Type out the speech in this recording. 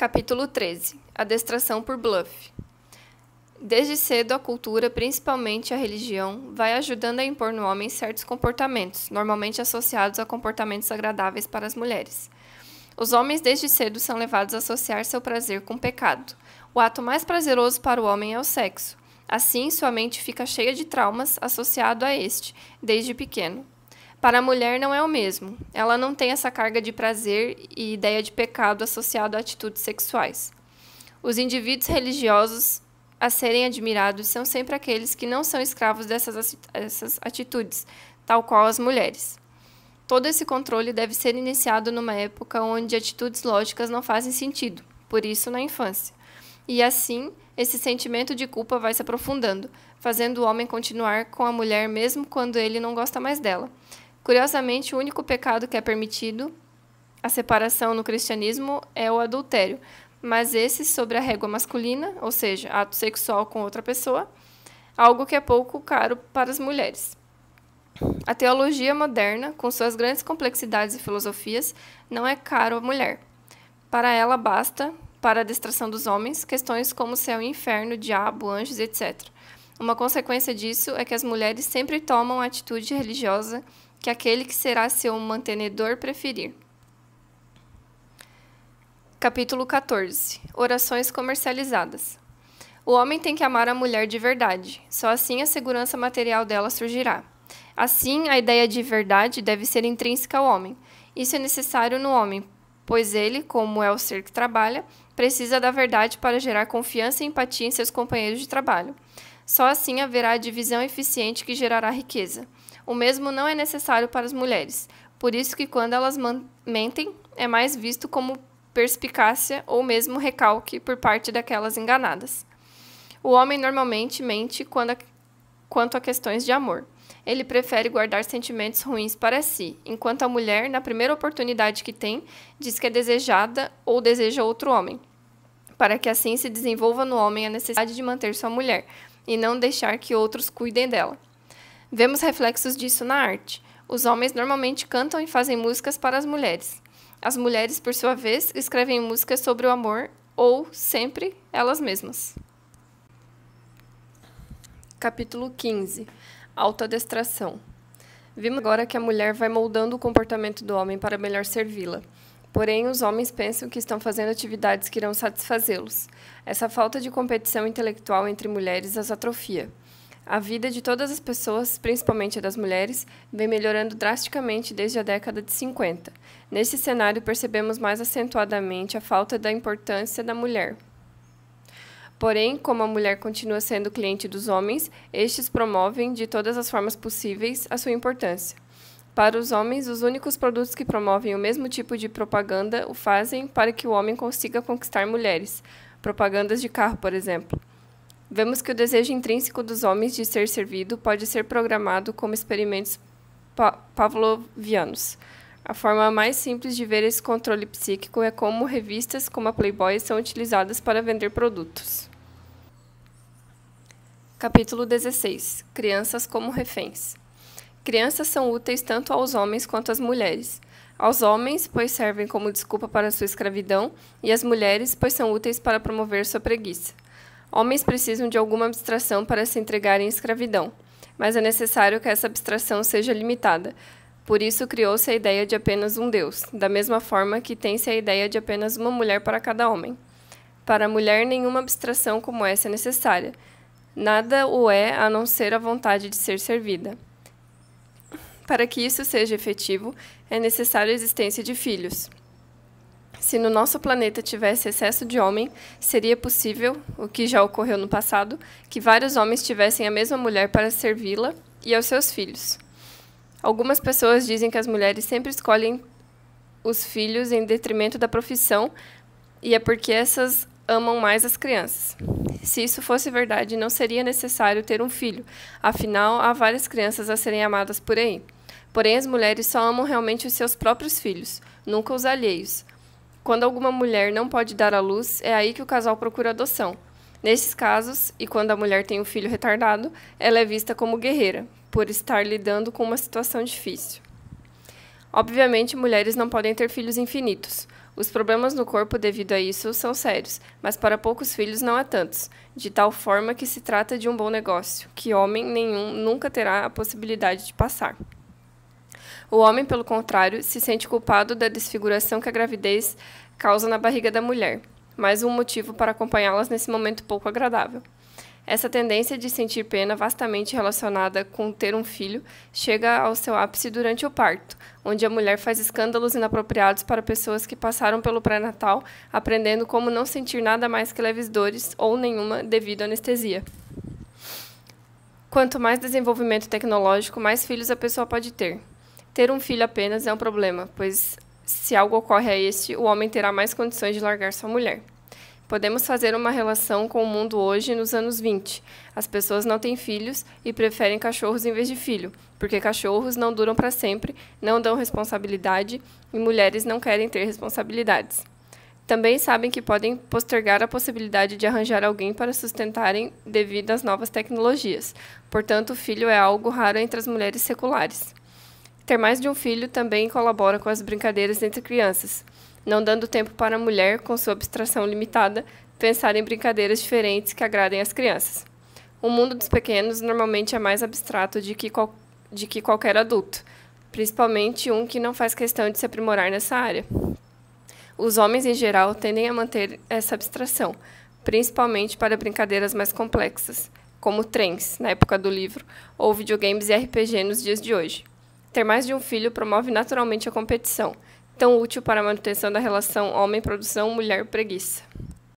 Capítulo 13 A Destração por bluff. Desde cedo, a cultura, principalmente a religião, vai ajudando a impor no homem certos comportamentos, normalmente associados a comportamentos agradáveis para as mulheres. Os homens, desde cedo, são levados a associar seu prazer com pecado. O ato mais prazeroso para o homem é o sexo. Assim, sua mente fica cheia de traumas associado a este, desde pequeno. Para a mulher não é o mesmo. Ela não tem essa carga de prazer e ideia de pecado associado a atitudes sexuais. Os indivíduos religiosos a serem admirados são sempre aqueles que não são escravos dessas atitudes, tal qual as mulheres. Todo esse controle deve ser iniciado numa época onde atitudes lógicas não fazem sentido, por isso na infância. E assim, esse sentimento de culpa vai se aprofundando, fazendo o homem continuar com a mulher mesmo quando ele não gosta mais dela, Curiosamente, o único pecado que é permitido, a separação no cristianismo, é o adultério, mas esse sobre a régua masculina, ou seja, ato sexual com outra pessoa, algo que é pouco caro para as mulheres. A teologia moderna, com suas grandes complexidades e filosofias, não é caro à mulher. Para ela basta, para a distração dos homens, questões como céu e inferno, diabo, anjos, etc. Uma consequência disso é que as mulheres sempre tomam a atitude religiosa que aquele que será seu mantenedor preferir. Capítulo 14 Orações comercializadas. O homem tem que amar a mulher de verdade, só assim a segurança material dela surgirá. Assim, a ideia de verdade deve ser intrínseca ao homem. Isso é necessário no homem, pois ele, como é o ser que trabalha, precisa da verdade para gerar confiança e empatia em seus companheiros de trabalho. Só assim haverá a divisão eficiente que gerará riqueza. O mesmo não é necessário para as mulheres, por isso que quando elas mentem, é mais visto como perspicácia ou mesmo recalque por parte daquelas enganadas. O homem normalmente mente quando a, quanto a questões de amor. Ele prefere guardar sentimentos ruins para si, enquanto a mulher, na primeira oportunidade que tem, diz que é desejada ou deseja outro homem. Para que assim se desenvolva no homem a necessidade de manter sua mulher e não deixar que outros cuidem dela. Vemos reflexos disso na arte. Os homens normalmente cantam e fazem músicas para as mulheres. As mulheres, por sua vez, escrevem músicas sobre o amor ou, sempre, elas mesmas. Capítulo 15 Autoadestração Vimos agora que a mulher vai moldando o comportamento do homem para melhor servi-la. Porém, os homens pensam que estão fazendo atividades que irão satisfazê-los. Essa falta de competição intelectual entre mulheres as atrofia. A vida de todas as pessoas, principalmente das mulheres, vem melhorando drasticamente desde a década de 50. Neste cenário, percebemos mais acentuadamente a falta da importância da mulher. Porém, como a mulher continua sendo cliente dos homens, estes promovem, de todas as formas possíveis, a sua importância. Para os homens, os únicos produtos que promovem o mesmo tipo de propaganda o fazem para que o homem consiga conquistar mulheres. Propagandas de carro, por exemplo. Vemos que o desejo intrínseco dos homens de ser servido pode ser programado como experimentos pa pavlovianos. A forma mais simples de ver esse controle psíquico é como revistas como a Playboy são utilizadas para vender produtos. Capítulo 16 Crianças como reféns. Crianças são úteis tanto aos homens quanto às mulheres. Aos homens, pois servem como desculpa para sua escravidão, e às mulheres, pois são úteis para promover sua preguiça. Homens precisam de alguma abstração para se entregarem à escravidão, mas é necessário que essa abstração seja limitada. Por isso criou-se a ideia de apenas um Deus, da mesma forma que tem-se a ideia de apenas uma mulher para cada homem. Para a mulher, nenhuma abstração como essa é necessária. Nada o é a não ser a vontade de ser servida. Para que isso seja efetivo, é necessária a existência de filhos. Se no nosso planeta tivesse excesso de homem, seria possível, o que já ocorreu no passado, que vários homens tivessem a mesma mulher para servi-la e aos seus filhos. Algumas pessoas dizem que as mulheres sempre escolhem os filhos em detrimento da profissão e é porque essas amam mais as crianças. Se isso fosse verdade, não seria necessário ter um filho, afinal, há várias crianças a serem amadas por aí. Porém, as mulheres só amam realmente os seus próprios filhos, nunca os alheios. Quando alguma mulher não pode dar à luz, é aí que o casal procura adoção. Nesses casos, e quando a mulher tem um filho retardado, ela é vista como guerreira, por estar lidando com uma situação difícil. Obviamente, mulheres não podem ter filhos infinitos. Os problemas no corpo devido a isso são sérios, mas para poucos filhos não há tantos, de tal forma que se trata de um bom negócio, que homem nenhum nunca terá a possibilidade de passar. O homem, pelo contrário, se sente culpado da desfiguração que a gravidez causa na barriga da mulher. Mais um motivo para acompanhá-las nesse momento pouco agradável. Essa tendência de sentir pena, vastamente relacionada com ter um filho, chega ao seu ápice durante o parto, onde a mulher faz escândalos inapropriados para pessoas que passaram pelo pré-natal, aprendendo como não sentir nada mais que leves dores ou nenhuma devido à anestesia. Quanto mais desenvolvimento tecnológico, mais filhos a pessoa pode ter. Ter um filho apenas é um problema, pois se algo ocorre a este, o homem terá mais condições de largar sua mulher. Podemos fazer uma relação com o mundo hoje nos anos 20. As pessoas não têm filhos e preferem cachorros em vez de filho, porque cachorros não duram para sempre, não dão responsabilidade e mulheres não querem ter responsabilidades. Também sabem que podem postergar a possibilidade de arranjar alguém para sustentarem devido às novas tecnologias. Portanto, o filho é algo raro entre as mulheres seculares ter mais de um filho também colabora com as brincadeiras entre crianças, não dando tempo para a mulher, com sua abstração limitada, pensar em brincadeiras diferentes que agradem as crianças. O mundo dos pequenos normalmente é mais abstrato de que, de que qualquer adulto, principalmente um que não faz questão de se aprimorar nessa área. Os homens, em geral, tendem a manter essa abstração, principalmente para brincadeiras mais complexas, como trens, na época do livro, ou videogames e RPG nos dias de hoje. Ter mais de um filho promove naturalmente a competição, tão útil para a manutenção da relação homem-produção-mulher-preguiça.